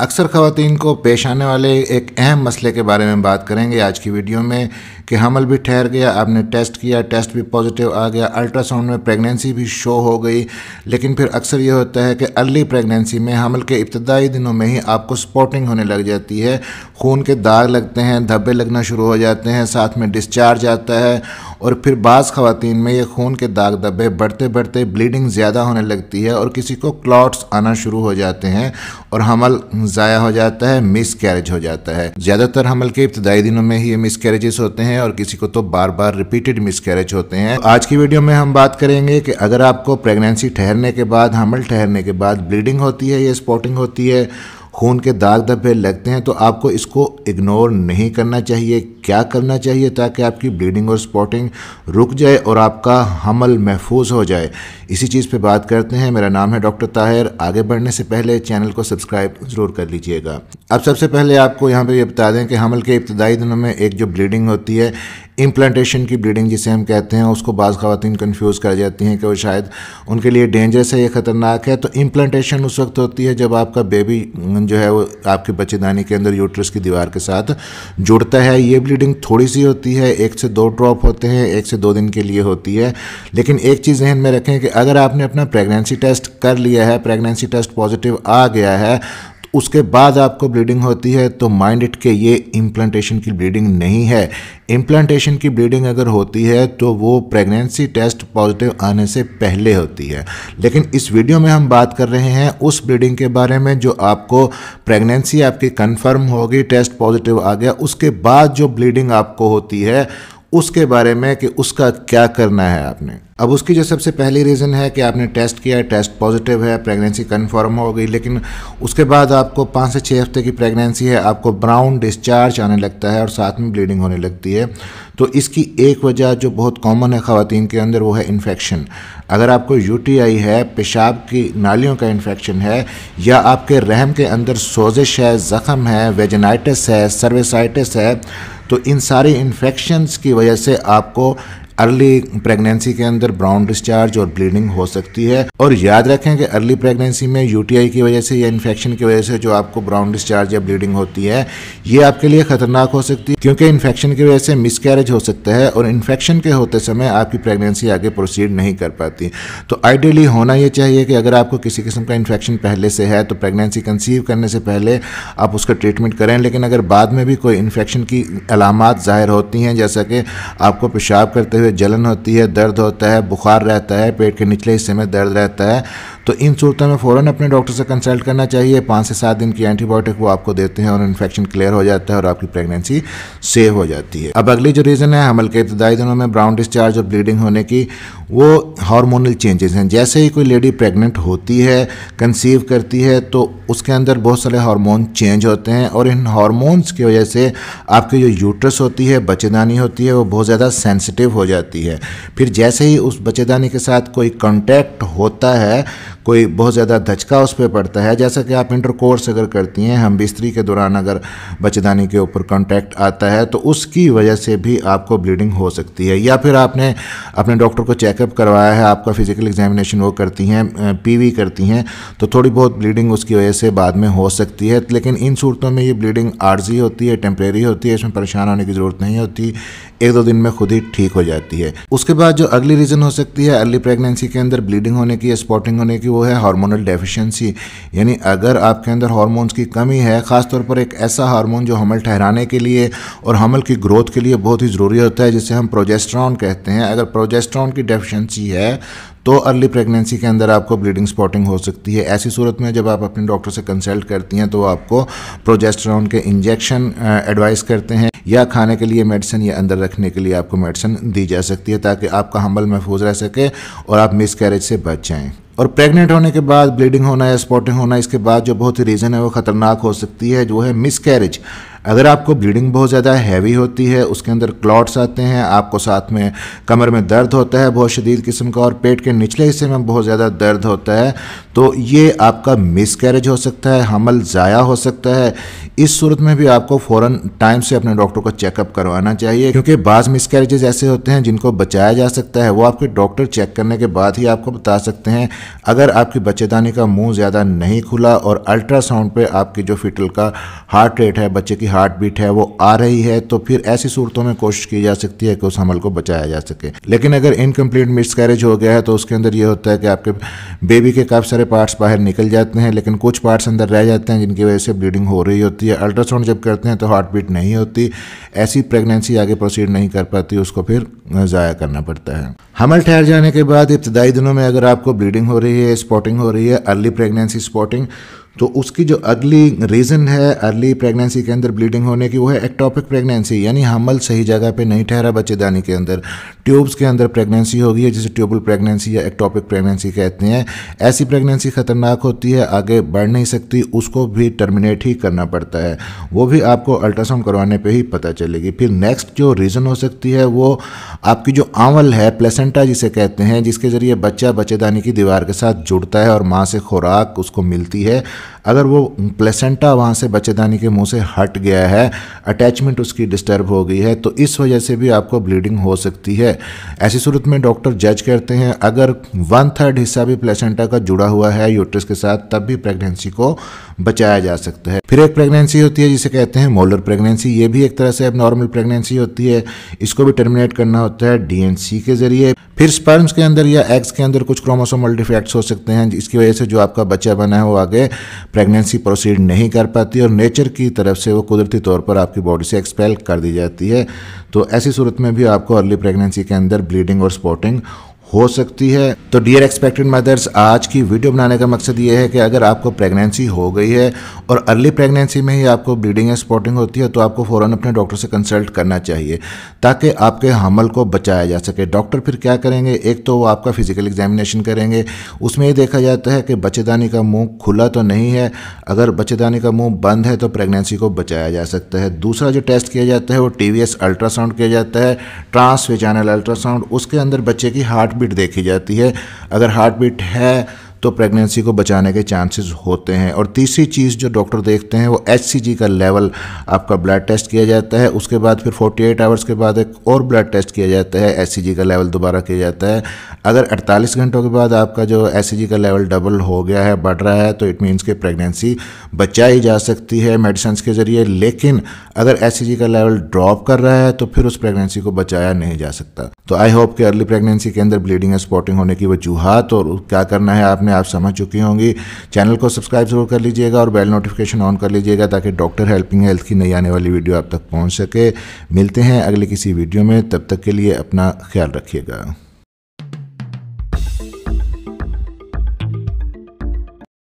अक्सर ख़वान को पेश आने वाले एक अहम मसले के बारे में बात करेंगे आज की वीडियो में कि हमल भी ठहर गया आपने टेस्ट किया टेस्ट भी पॉजिटिव आ गया अल्ट्रासाउंड में प्रेगनेंसी भी शो हो गई लेकिन फिर अक्सर ये होता है कि अर्ली प्रेगनेंसी में हमल के इब्तदाई दिनों में ही आपको स्पॉटिंग होने लग जाती है खून के दाग लगते हैं धब्बे लगना शुरू हो जाते हैं साथ में डिस्चार्ज आता है और फिर बाज़ ख़वान में ये खून के दाग धब्बे बढ़ते बढ़ते ब्लीडिंग ज़्यादा होने लगती है और किसी को क्लॉट्स आना शुरू हो जाते हैं और हमल ज़ाया हो जाता है मिस कैरेज हो जाता है ज़्यादातर हमल के इब्तदाई दिनों में ही ये मिस कैरेज़ होते हैं हैं और किसी को तो बार बार रिपीटेड मिसकैरेज होते हैं आज की वीडियो में हम बात करेंगे कि अगर आपको प्रेगनेंसी ठहरने के बाद हमल ठहरने के बाद ब्लीडिंग होती है या स्पॉटिंग होती है खून के दाग धब्बे लगते हैं तो आपको इसको इग्नोर नहीं करना चाहिए क्या करना चाहिए ताकि आपकी ब्लीडिंग और स्पॉटिंग रुक जाए और आपका हमल महफूज हो जाए इसी चीज़ पे बात करते हैं मेरा नाम है डॉक्टर ताहिर आगे बढ़ने से पहले चैनल को सब्सक्राइब ज़रूर कर लीजिएगा अब सबसे पहले आपको यहाँ पर यह बता दें कि हमल के इब्तदाई दिनों में एक जो ब्लीडिंग होती है इम्प्लांटेशन की ब्लीडिंग जिसे हम कहते हैं उसको बाज़ खातन कन्फ्यूज़ कर जाती हैं कि वो शायद उनके लिए डेंजरस है या ख़तरनाक है तो इम्प्लांटेशन उस वक्त होती है जब आपका बेबी जो है वो आपके बच्चेदानी के अंदर यूट्रस की दीवार के साथ जुड़ता है ये ब्लीडिंग थोड़ी सी होती है एक से दो ड्रॉप होते हैं एक से दो दिन के लिए होती है लेकिन एक चीज़ जहन में रखें कि अगर आपने अपना प्रेगनेंसी टेस्ट कर लिया है प्रेगनेंसी टेस्ट पॉजिटिव आ गया है उसके बाद आपको ब्लीडिंग होती है तो माइंड इट के ये इम्प्लांटेशन की ब्लीडिंग नहीं है इम्प्लांटेशन की ब्लीडिंग अगर होती है तो वो प्रेगनेंसी टेस्ट पॉजिटिव आने से पहले होती है लेकिन इस वीडियो में हम बात कर रहे हैं उस ब्लीडिंग के बारे में जो आपको प्रेगनेंसी आपकी कन्फर्म होगी टेस्ट पॉजिटिव आ गया उसके बाद जो ब्लीडिंग आपको होती है उसके बारे में कि उसका क्या करना है आपने अब उसकी जो सबसे पहली रीज़न है कि आपने टेस्ट किया टेस्ट पॉजिटिव है प्रेगनेंसी कन्फर्म हो गई लेकिन उसके बाद आपको पाँच से छः हफ्ते की प्रेगनेंसी है आपको ब्राउन डिस्चार्ज आने लगता है और साथ में ब्लीडिंग होने लगती है तो इसकी एक वजह जो बहुत कॉमन है ख़वान के अंदर वो है इन्फेक्शन अगर आपको यू है पेशाब की नालियों का इन्फेक्शन है या आपके रहम के अंदर सोजिश है ज़ख़म है वेजनाइटिस है सर्वेसाइटिस है तो इन सारे इन्फेक्शन्स की वजह से आपको अर्ली प्रेगनेंसी के अंदर ब्राउन डिस्चार्ज और ब्लीडिंग हो सकती है और याद रखें कि अर्ली प्रेगनेंसी में यूटीआई की वजह से या इन्फेक्शन की वजह से जो आपको ब्राउन डिस्चार्ज या ब्लीडिंग होती है ये आपके लिए खतरनाक हो सकती है क्योंकि इन्फेक्शन की वजह से मिसकैरेज हो सकता है और इन्फेक्शन के होते समय आपकी प्रेगनेंसी आगे प्रोसीड नहीं कर पाती तो आइडियली होना यह चाहिए कि अगर आपको किसी किस्म का इन्फेक्शन पहले से है तो प्रेगनेंसी कंसीव करने से पहले आप उसका ट्रीटमेंट करें लेकिन अगर बाद में भी कोई इन्फेक्शन की अलामत ज़ाहिर होती हैं जैसा कि आपको पेशाब करते हुए हुए जलन होती है दर्द होता है बुखार रहता है पेट के निचले हिस्से में दर्द रहता है तो इन सूरतों में फ़ौरन अपने डॉक्टर से कंसल्ट करना चाहिए पाँच से सात दिन की एंटीबायोटिक वो आपको देते हैं और इन्फेक्शन क्लियर हो जाता है और आपकी प्रेगनेंसी सेव हो जाती है अब अगली जो रीज़न है हमल के इब्तदाई दिनों में ब्राउन डिस्चार्ज और ब्लीडिंग होने की वो हार्मोनल चेंजेस हैं जैसे ही कोई लेडी प्रेग्नेंट होती है कंसीव करती है तो उसके अंदर बहुत सारे हार्मोन चेंज होते हैं और इन हार्मोन्स की वजह से आपकी जो यूट्रस होती है बच्चेदानी होती है वो बहुत ज़्यादा सेंसिटिव हो जाती है जाती है फिर जैसे ही उस बच्चेदानी के साथ कोई कॉन्टैक्ट होता है कोई बहुत ज़्यादा धचका उस पर पड़ता है जैसा कि आप इंटर कोर्स अगर करती हैं हम बिस्तरी के दौरान अगर बच्चेदानी के ऊपर कॉन्टैक्ट आता है तो उसकी वजह से भी आपको ब्लीडिंग हो सकती है या फिर आपने अपने डॉक्टर को चेकअप करवाया है आपका फिजिकल एग्जामिनेशन वो करती हैं पीवी करती हैं तो थोड़ी बहुत ब्लीडिंग उसकी वजह से बाद में हो सकती है लेकिन इन सूरतों में ये ब्लीडिंग आर्जी होती है टेम्प्रेरी होती है इसमें परेशान होने की ज़रूरत नहीं होती एक दो दिन में खुद ही ठीक हो जाती जाती है उसके बाद जो अगली रीज़न हो सकती है अर्ली प्रेगनेंसी के अंदर ब्लीडिंग होने की या स्पॉटिंग होने की वो है हार्मोनल डेफिशिएंसी यानी अगर आपके अंदर हार्मोन्स की कमी है ख़ासतौर पर एक ऐसा हार्मोन जो हमल ठहराने के लिए और हमल की ग्रोथ के लिए बहुत ही ज़रूरी होता है जिसे हम प्रोजेस्ट्रॉन कहते हैं अगर प्रोजेस्ट्रॉन की डेफिशिएंसी है तो अर्ली प्रेगनेंसी के अंदर आपको ब्लीडिंग स्पॉटिंग हो सकती है ऐसी सूरत में जब आप अपने डॉक्टर से कंसल्ट करती हैं तो आपको प्रोजेस्ट्रॉन के इंजेक्शन एडवाइस करते हैं या खाने के लिए मेडिसिन या अंदर रखने के लिए आपको मेडिसिन दी जा सकती है ताकि आपका हमल महफूज रह सके और आप मिस कैरेज से बच जाएँ और प्रेग्नेंट होने के बाद ब्लीडिंग होना या स्पॉटिंग होना इसके बाद जो बहुत ही रीज़न है वो ख़तरनाक हो सकती है जो है मिस कैरेज अगर आपको ब्लीडिंग बहुत ज़्यादा हैवी होती है उसके अंदर क्लॉट्स आते हैं आपको साथ में कमर में दर्द होता है बहुत शदीद किस्म का और पेट के निचले हिस्से में बहुत ज़्यादा दर्द होता है तो ये आपका मिस कैरेज हो सकता है हमल ज़ाया हो सकता है इस सूरत में भी आपको फ़ौर टाइम से अपने डॉक्टर को चेकअप करवाना चाहिए क्योंकि बाज़ मिस कैरेजेज ऐसे होते हैं जिनको बचाया जा सकता है वो आपके डॉक्टर चेक करने के बाद ही आपको बता सकते हैं अगर आपकी बच्चेदानी का मुँह ज़्यादा नहीं खुला और अल्ट्रासाउंड पर आपकी जो फिटल का हार्ट रेट है बच्चे की हार्ट बीट है वो आ रही है तो फिर ऐसी सूरतों में कोशिश की जा सकती है कि उस हमल को बचाया जा सके लेकिन अगर इनकम्प्लीट मिस कैरेज हो गया है तो उसके अंदर ये होता है कि आपके बेबी के काफ़ी सारे पार्ट्स बाहर निकल जाते हैं लेकिन कुछ पार्ट्स अंदर रह जाते हैं जिनकी वजह से ब्लीडिंग हो रही होती है अल्ट्रासाउंड जब करते हैं तो हार्ट बीट नहीं होती ऐसी प्रेगनेंसी आगे प्रोसीड नहीं कर पाती उसको फिर ज़ाया करना पड़ता है हमल ठहर जाने के बाद इब्तदाई दिनों में अगर आपको ब्लीडिंग हो रही है स्पॉटिंग हो रही है अर्ली प्रेगनेंसी स्पॉटिंग तो उसकी जो अगली रीज़न है अर्ली प्रेगनेंसी के अंदर ब्लीडिंग होने की वो है एक्टॉपिक प्रेगनेंसी यानी हमल सही जगह पे नहीं ठहरा बच्चेदानी के अंदर ट्यूब्स के अंदर प्रेगनेंसी होगी है जिसे ट्यूबल प्रेगनेंसी या एक्टॉपिक प्रेगनेंसी कहते हैं ऐसी प्रेगनेंसी ख़तरनाक होती है आगे बढ़ नहीं सकती उसको भी टर्मिनेट ही करना पड़ता है वो भी आपको अल्ट्रासाउंड करवाने पर ही पता चलेगी फिर नेक्स्ट जो रीज़न हो सकती है वो आपकी जो आंवल है प्लेसेंटा जिसे कहते हैं जिसके ज़रिए बच्चा बच्चेदानी की दीवार के साथ जुड़ता है और माँ से खुराक उसको मिलती है अगर वो प्लेसेंटा वहाँ से बच्चेदानी के मुंह से हट गया है अटैचमेंट उसकी डिस्टर्ब हो गई है तो इस वजह से भी आपको ब्लीडिंग हो सकती है ऐसी सूरत में डॉक्टर जज करते हैं अगर वन थर्ड हिस्सा भी प्लेसेंटा का जुड़ा हुआ है यूट्रस के साथ तब भी प्रेगनेंसी को बचाया जा सकता है फिर एक प्रेगनेंसी होती है जिसे कहते हैं मोलर प्रेगनेंसी ये भी एक तरह से अब नॉर्मल प्रेगनेंसी होती है इसको भी टर्मिनेट करना होता है डीएनसी के जरिए फिर स्पर्म्स के अंदर या एग्स के अंदर कुछ क्रोमोसोमल डिफेक्ट्स हो सकते हैं जिसकी वजह से जो आपका बच्चा बना है वो आगे प्रेगनेंसी प्रोसीड नहीं कर पाती और नेचर की तरफ से वो कुदरती तौर पर आपकी बॉडी से एक्सपेल कर दी जाती है तो ऐसी सूरत में भी आपको अर्ली प्रेगनेंसी के अंदर ब्लीडिंग और स्पॉटिंग हो सकती है तो डियर एक्सपेक्टेड मदर्स आज की वीडियो बनाने का मकसद ये है कि अगर आपको प्रेगनेंसी हो गई है और अर्ली प्रेगनेंसी में ही आपको ब्लीडिंग या स्पॉटिंग होती है तो आपको फ़ौरन अपने डॉक्टर से कंसल्ट करना चाहिए ताकि आपके हमल को बचाया जा सके डॉक्टर फिर क्या करेंगे एक तो वो आपका फ़िज़िकल एग्जामिनेशन करेंगे उसमें ये देखा जाता है कि बच्चेदानी का मुँह खुला तो नहीं है अगर बच्चेदानी का मुँह बंद है तो प्रेगनेंसी को बचाया जा सकता है दूसरा जो टेस्ट किया जाता है वो टी अल्ट्रासाउंड किया जाता है ट्रांसवेजानल अल्ट्रासाउंड उसके अंदर बच्चे की हार्ट बीट देखी जाती है अगर हार्ट बीट है तो प्रेगनेंसी को बचाने के चांसेस होते हैं और तीसरी चीज़ जो डॉक्टर देखते हैं वो एच का लेवल आपका ब्लड टेस्ट किया जाता है उसके बाद फिर 48 आवर्स के बाद एक और ब्लड टेस्ट किया जाता है एच का लेवल दोबारा किया जाता है अगर 48 घंटों के बाद आपका जो एच का लेवल डबल हो गया है बढ़ रहा है तो इट मीन्स कि प्रेगनेंसी बचाई जा सकती है मेडिसन के ज़रिए लेकिन अगर एच का लेवल ड्रॉप कर रहा है तो फिर उस प्रेगनेंसी को बचाया नहीं जा सकता तो आई होप कि अर्ली प्रेगनेंसी के अंदर ब्लीडिंग स्पॉटिंग होने की वजूहत और क्या करना है आपने में आप समझ चुकी होंगी चैनल को सब्सक्राइब जरूर कर लीजिएगा और बेल नोटिफिकेशन ऑन कर लीजिएगा ताकि डॉक्टर हेल्पिंग हेल्थ की नई आने वाली वीडियो आप तक पहुँच सके मिलते हैं अगले किसी वीडियो में तब तक के लिए अपना ख्याल रखिएगा